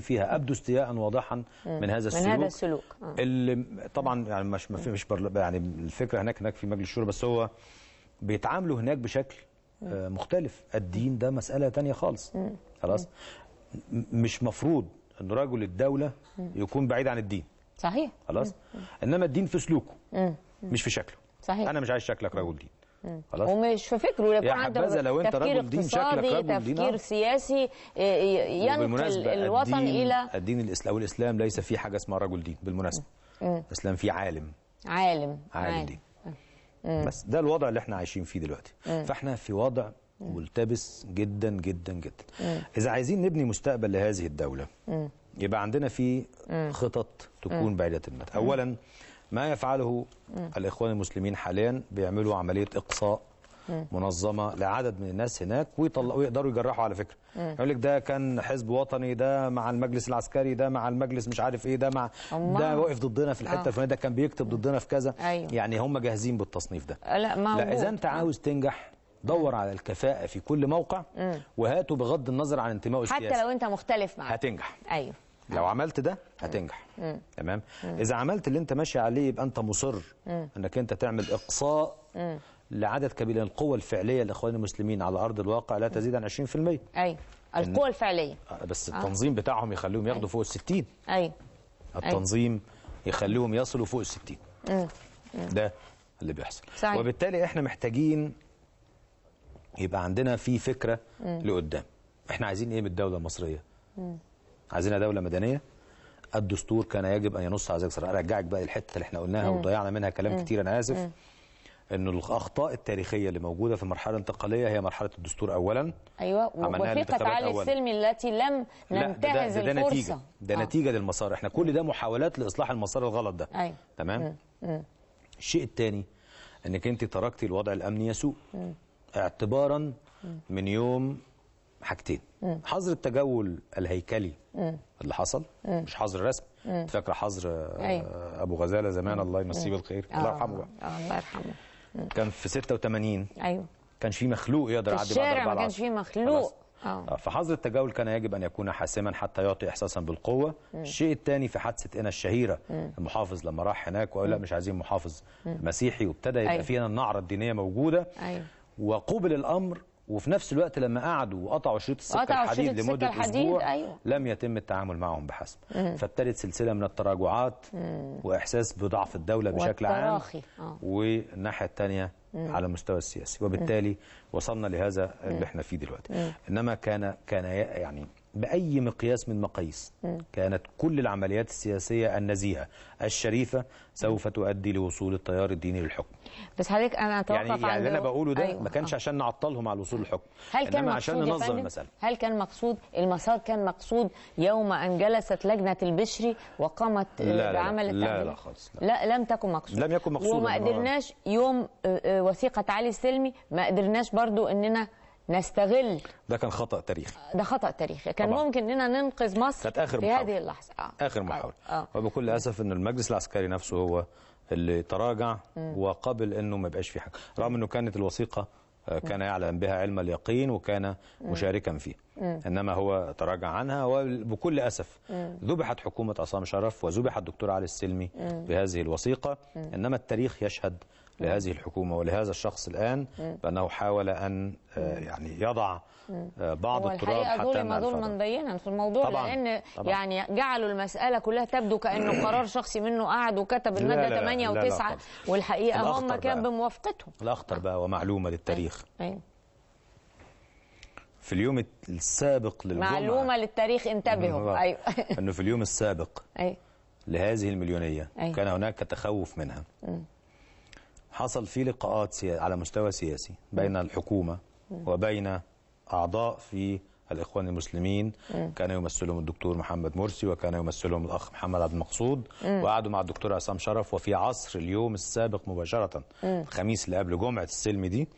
فيها ابدوا استياء واضحا من هذا السلوك من هذا السلوك آه. اللي طبعا يعني مش فيش يعني الفكرة هناك هناك في مجلس الشورى بس هو بيتعاملوا هناك بشكل آه، مختلف الدين ده مسألة تانية خالص خلاص مش مفروض أن رجل الدولة يكون بعيد عن الدين صحيح خلاص إنما الدين في سلوكه مش في شكله صحيح أنا مش عايز شكلك رجل دين خلاص ومش في فكره يكون عنده لو انت تفكير رجل دين شكلك رجل دين تفكير سياسي آه، آه، ينقل الوطن الى الدين الاسلام والاسلام ليس في حاجه اسمها رجل دين بالمناسبه الاسلام فيه عالم عالم عالم, عالم. دين بس ده الوضع اللي احنا عايشين فيه دلوقتي فاحنا في وضع ملتبس جدا جدا جدا اذا عايزين نبني مستقبل لهذه الدوله يبقى عندنا في خطط تكون بعيده المدى اولا ما يفعله م. الإخوان المسلمين حاليا بيعملوا عملية إقصاء م. منظمة لعدد من الناس هناك ويقدروا يجرحوا على فكرة يقول لك ده كان حزب وطني ده مع المجلس العسكري ده مع المجلس مش عارف ايه ده مع الله. ده واقف ضدنا في الحته آه. الفلانيه ده كان بيكتب ضدنا في كذا أيوه. يعني هم جاهزين بالتصنيف ده لا ما لا اذا انت عاوز تنجح دور على الكفاءه في كل موقع وهاته بغض النظر عن انتمائه السياسي حتى لو انت مختلف معاه هتنجح ايوه لو عملت ده هتنجح تمام اذا عملت اللي انت ماشي عليه يبقى انت مصر انك انت تعمل اقصاء لعدد كبير من القوى الفعليه لاخواننا المسلمين على ارض الواقع لا تزيد عن 20% ايوه القوى الفعليه آه، بس آه. التنظيم بتاعهم يخليهم ياخدوا فوق ال 60 ايوه التنظيم يخليهم يصلوا فوق ال 60 ده اللي بيحصل صحيح. وبالتالي احنا محتاجين يبقى عندنا في فكره لقدام احنا عايزين ايه من الدوله المصريه مم. عايزينها دوله مدنيه الدستور كان يجب ان ينص على ذلك ارجعك بقى الحته اللي احنا قلناها وضيعنا منها كلام كتير انا اسف ان الاخطاء التاريخيه اللي موجوده في المرحله الانتقاليه هي مرحله الدستور اولا ايوه وفرقه علي السلمي التي لم ننتهز ده ده الفرصه نتيجة ده آه. نتيجه للمسار احنا كل ده محاولات لاصلاح المسار الغلط ده أيوة. تمام مم. الشيء الثاني انك انت تركتي الوضع الامني يسوء اعتبارا مم. من يوم حاجتين حظر التجول الهيكلي اللي حصل مش حظر رسمي فاكره حظر آه، أيوه. ابو غزاله زمان الله يمسيه بالخير آه. الله يرحمه آه، الله يرحمه كان في 86 ايوه كانش في مخلوق يقدر يعدي بعد الشارع ما كانش في مخلوق اه فحظر التجول كان يجب ان يكون حاسما حتى يعطي احساسا بالقوه م. الشيء الثاني في حادثه انا الشهيره م. المحافظ لما راح هناك وقال لا مش عايزين محافظ م. مسيحي وابتدى يبقى أيوه. في هنا النعره الدينيه موجوده أيوه. وقوبل الامر وفي نفس الوقت لما قعدوا وقطعوا شريط السكه الحديد لمده الحديد. اسبوع أيوة. لم يتم التعامل معهم بحسب فابتدت سلسله من التراجعات مم. واحساس بضعف الدوله بشكل عام آه. والناحيه الثانيه على المستوى السياسي وبالتالي مم. وصلنا لهذا اللي احنا فيه دلوقتي مم. انما كان كان يعني بأي مقياس من مقاييس كانت كل العمليات السياسية النزيهة الشريفة سوف تؤدي لوصول التيار الديني للحكم بس حضرتك أنا أتوقف يعني, يعني اللي أنا بقوله ده أيوة. ما كانش آه. عشان نعطلهم على الوصول للحكم هل كان مقصود عشان ننظم المسألة هل كان مقصود المسار كان مقصود يوم أن جلست لجنة البشري وقامت لا بعمل لا لا, لا, لا خالص لا. لا لم تكن مقصود لم يكن مقصود وما قدرناش يوم آه، آه، وثيقة علي السلمي ما قدرناش برضو أننا نستغل ده كان خطا تاريخي ده خطا تاريخي كان طبعا. ممكن اننا ننقذ مصر كانت آخر في محاولة. هذه اللحظه آه. اخر محاوله آه. آه. وبكل اسف ان المجلس العسكري نفسه هو اللي تراجع م. وقبل انه ما يبقاش في حاجه رغم انه كانت الوثيقه آه، كان يعلم بها علم اليقين وكان مشاركا فيها انما هو تراجع عنها وبكل اسف ذبحت حكومه عصام شرف وذبح الدكتور علي السلمي بهذه الوثيقه انما التاريخ يشهد لهذه الحكومة ولهذا الشخص الآن بأنه حاول أن آه، يعني يضع آه، بعض التراب حتى ظلم ظلما بينا في الموضوع طبعًا لأن طبعًا يعني جعلوا المسألة كلها تبدو كأنه قرار شخصي منه قعد وكتب المادة 8 و9 والحقيقة هم كان بموافقتهم الأخطر بقى ومعلومة للتاريخ ايوه في اليوم السابق للجمعة معلومة للتاريخ انتبهوا أيوة أنه في اليوم السابق أيوة. لهذه المليونية أيوة. كان هناك تخوف منها حصل في لقاءات على مستوى سياسي بين الحكومة وبين أعضاء في الإخوان المسلمين كان يمثلهم الدكتور محمد مرسي وكان يمثلهم الأخ محمد عبد المقصود وقعدوا مع الدكتور عصام شرف وفي عصر اليوم السابق مباشرة الخميس اللي قبل جمعة السلم دي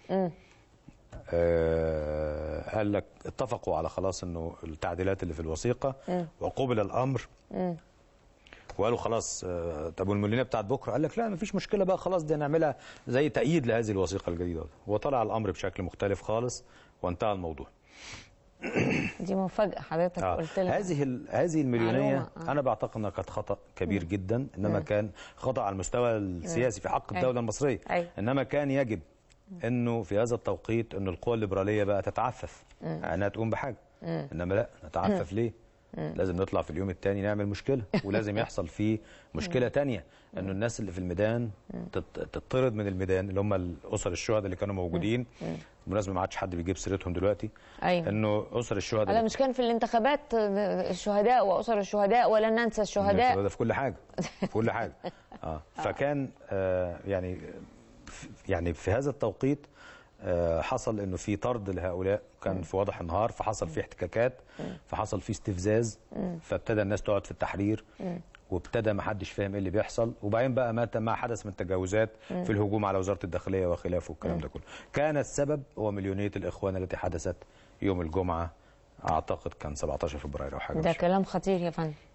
آه قال لك اتفقوا على خلاص انه التعديلات اللي في الوثيقه وقبل الامر وقالوا خلاص آه، طب والمليونيه بتاعت بكره قال لك لا مفيش مشكله بقى خلاص دي هنعملها زي تأييد لهذه الوثيقه الجديده وطلع الامر بشكل مختلف خالص وانتهى الموضوع دي مفاجاه حضرتك آه. قلت لها هذه هذه المليونيه آه. انا بعتقد انها كانت خطا كبير م. جدا انما م. كان خطا على المستوى السياسي م. في حق الدوله أي. أيوه. المصريه أي. أيوه. انما كان يجب انه في هذا التوقيت ان القوى الليبراليه بقى تتعفف انها تقوم بحاجه انما لا نتعفف ليه لازم نطلع في اليوم الثاني نعمل مشكله ولازم يحصل فيه مشكله ثانيه انه الناس اللي في الميدان تطرد من الميدان اللي هم الاسر الشهداء اللي كانوا موجودين بالمناسبه ما عادش حد بيجيب سيرتهم دلوقتي أيوة. انه اسر الشهداء انا مش كان في الانتخابات الشهداء واسر الشهداء ولا ننسى الشهداء ده في كل حاجه في كل حاجه اه فكان آه يعني يعني في هذا التوقيت آه، حصل انه في طرد لهؤلاء كان في واضح النهار فحصل في احتكاكات فحصل في استفزاز فابتدى الناس تقعد في التحرير وابتدى ما حدش فاهم ايه اللي بيحصل وبعدين بقى مات ما حدث من تجاوزات في الهجوم على وزاره الداخليه وخلافه والكلام ده كله كان السبب هو مليونيه الاخوان التي حدثت يوم الجمعه اعتقد كان 17 فبراير او حاجه ده كلام خطير يا فندم